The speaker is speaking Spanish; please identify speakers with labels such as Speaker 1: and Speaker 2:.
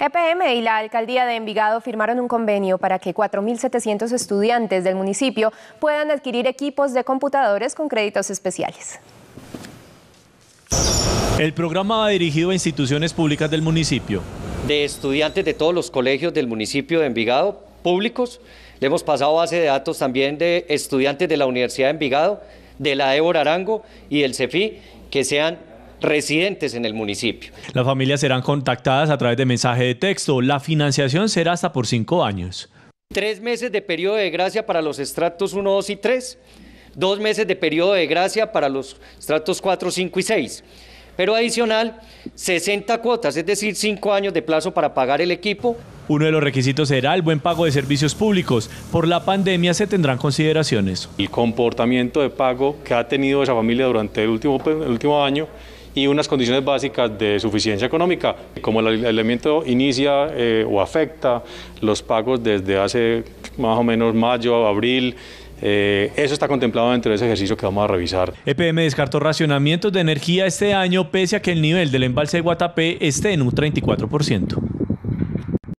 Speaker 1: EPM y la alcaldía de Envigado firmaron un convenio para que 4.700 estudiantes del municipio puedan adquirir equipos de computadores con créditos especiales.
Speaker 2: El programa va dirigido a instituciones públicas del municipio.
Speaker 3: De estudiantes de todos los colegios del municipio de Envigado, públicos, le hemos pasado base de datos también de estudiantes de la Universidad de Envigado, de la Ebor Arango y del CEFI, que sean residentes en el municipio.
Speaker 2: Las familias serán contactadas a través de mensaje de texto. La financiación será hasta por cinco años.
Speaker 3: Tres meses de periodo de gracia para los estratos 1, 2 y 3. Dos meses de periodo de gracia para los estratos 4, 5 y 6 pero adicional 60 cuotas, es decir, cinco años de plazo para pagar el equipo.
Speaker 2: Uno de los requisitos será el buen pago de servicios públicos. Por la pandemia se tendrán consideraciones. El comportamiento de pago que ha tenido esa familia durante el
Speaker 4: último, el último año y unas condiciones básicas de suficiencia económica. Como el elemento inicia eh, o afecta los pagos desde hace más o menos mayo, abril, eh, eso está contemplado dentro de ese ejercicio que vamos a revisar.
Speaker 2: EPM descartó racionamientos de energía este año pese a que el nivel del embalse de Guatapé esté en un 34%.